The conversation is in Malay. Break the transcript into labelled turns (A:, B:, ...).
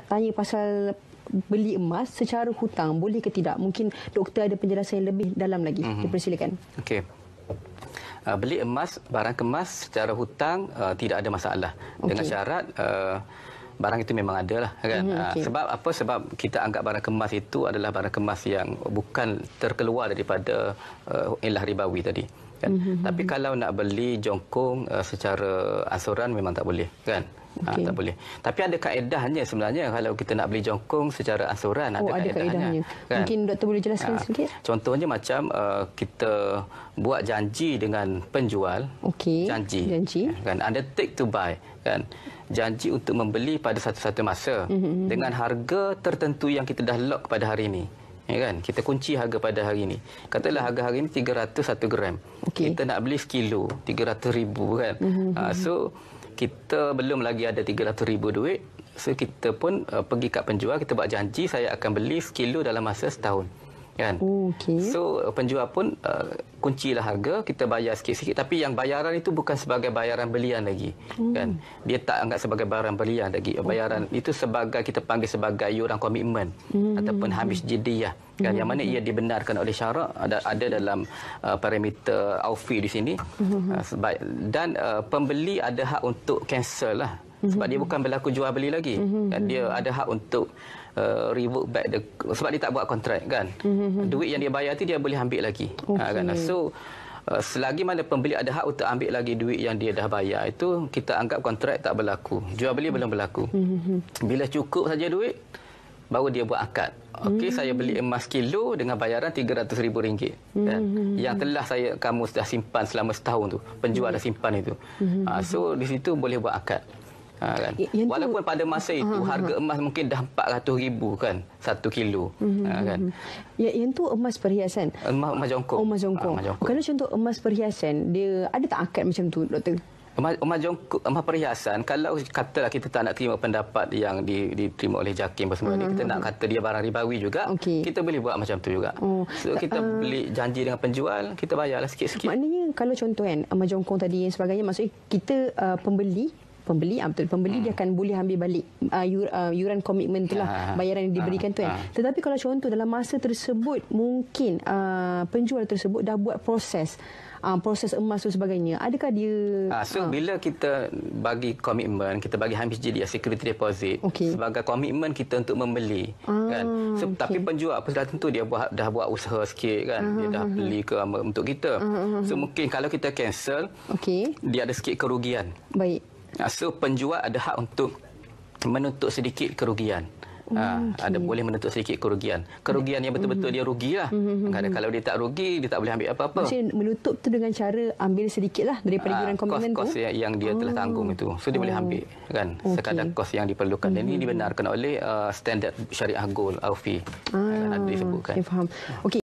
A: tanya pasal beli emas secara hutang boleh ke tidak? Mungkin doktor ada penjelasan yang lebih dalam lagi. Mm-hmm. Dipersilakan.
B: Okey. Uh, beli emas barang kemas secara hutang uh, tidak ada masalah okay. dengan syarat uh, barang itu memang ada lah kan mm-hmm, okay. uh, sebab apa sebab kita anggap barang kemas itu adalah barang kemas yang bukan terkeluar daripada uh, ilah ribawi tadi kan mm-hmm. tapi mhm. kalau nak beli jongkong uh, secara ansuran memang tak boleh kan ah, okay. ha, tak boleh tapi ada kaedahnya sebenarnya kalau kita nak beli jongkong secara ansuran oh, ada, ada kaedahnya kan? mungkin
A: doktor boleh jelaskan ha, sikit
B: contohnya macam uh, kita buat janji dengan penjual okay. janji janji eh, kan take to buy kan janji untuk membeli pada satu-satu masa mm-hmm. dengan harga tertentu yang kita dah lock pada hari ini ya kan kita kunci harga pada hari ini katalah harga hari ini 300 satu gram okay. kita nak beli sekilo 300 ribu kan uh, so kita belum lagi ada 300 ribu duit so kita pun uh, pergi kat penjual kita buat janji saya akan beli sekilo dalam masa setahun kan hmm, okay. so penjual pun uh, kuncilah harga kita bayar sikit-sikit tapi yang bayaran itu bukan sebagai bayaran belian lagi hmm. kan dia tak anggap sebagai bayaran belian lagi bayaran itu sebagai kita panggil sebagai yuran komitmen hmm. ataupun habis jidiyah kan hmm. yang mana hmm. ia dibenarkan oleh syarak ada ada dalam uh, parameter aufi di sini hmm. uh, dan uh, pembeli ada hak untuk cancel lah sebab mm -hmm. dia bukan berlaku jual beli lagi. Mm -hmm. Dia ada hak untuk uh, revoke back the, sebab dia tak buat kontrak kan. Mm -hmm. Duit yang dia bayar tu dia boleh ambil lagi. Okay. Ha, kan? So uh, selagi mana pembeli ada hak untuk ambil lagi duit yang dia dah bayar itu kita anggap kontrak tak berlaku. Jual beli mm -hmm. belum berlaku. Mm -hmm. Bila cukup saja duit baru dia buat akad. Okey hmm. saya beli emas kilo dengan bayaran 300,000 ringgit hmm. kan mhm, yang telah saya kamu sudah simpan selama setahun tu penjual hmm. dah simpan itu. Hmm. Uh, so di situ boleh buat akad. Ha, kan? yang Walaupun tu, pada masa itu uh, harga emas mungkin dah 400 ribu kan, satu kilo.
A: Uh, kan? Mm-hmm. Yang, yang tu emas perhiasan?
B: Emas, emas jongkok. Oh, emas jongkok. Ha,
A: jongkok. Kalau contoh emas perhiasan, dia ada tak akad macam tu, Doktor?
B: Emas, emas, jongkok, emas perhiasan, kalau katalah kita tak nak terima pendapat yang di, diterima oleh Jakim apa semua uh, ni, kita nak kata dia barang ribawi juga, okay. kita boleh buat macam tu juga. Oh, so, kita uh, beli janji dengan penjual, kita bayarlah sikit-sikit.
A: Maknanya kalau contoh kan, emas jongkong tadi dan sebagainya, maksudnya kita uh, pembeli pembeli ah betul pembeli hmm. dia akan boleh ambil balik uh, ah, yur, uh, ah, yuran komitmen itulah ha. Ah, bayaran yang diberikan ha. tu kan ha. tetapi kalau contoh dalam masa tersebut mungkin uh, penjual tersebut dah buat proses uh, proses emas dan sebagainya adakah dia ha. so uh,
B: bila kita bagi komitmen kita bagi hamis jeliah security deposit okay. sebagai komitmen kita untuk membeli kan? ah, kan so, okay. tapi penjual apa tentu dia buat dah buat usaha sikit kan uh-huh. dia dah beli ke untuk kita uh-huh. so mungkin kalau kita cancel okay. dia ada sikit kerugian baik Ah, so penjual ada hak untuk menuntut sedikit kerugian. Ha, hmm, ah, okay. ada boleh menuntut sedikit kerugian. Kerugian yang betul-betul mm-hmm. dia rugilah. Mm-hmm. Hmm, hmm, kalau dia tak rugi, dia tak boleh ambil apa-apa. Mesti
A: menutup tu dengan cara ambil sedikitlah daripada yuran ah, ha, komitmen kos,
B: tu. Kos yang dia telah tanggung itu. So dia oh. boleh ambil kan. Sekadar kos yang diperlukan mm-hmm. dan ini dibenarkan oleh uh, standard syariah gol AUFI.
A: Ah, ada disebutkan. Okay, faham. Okay.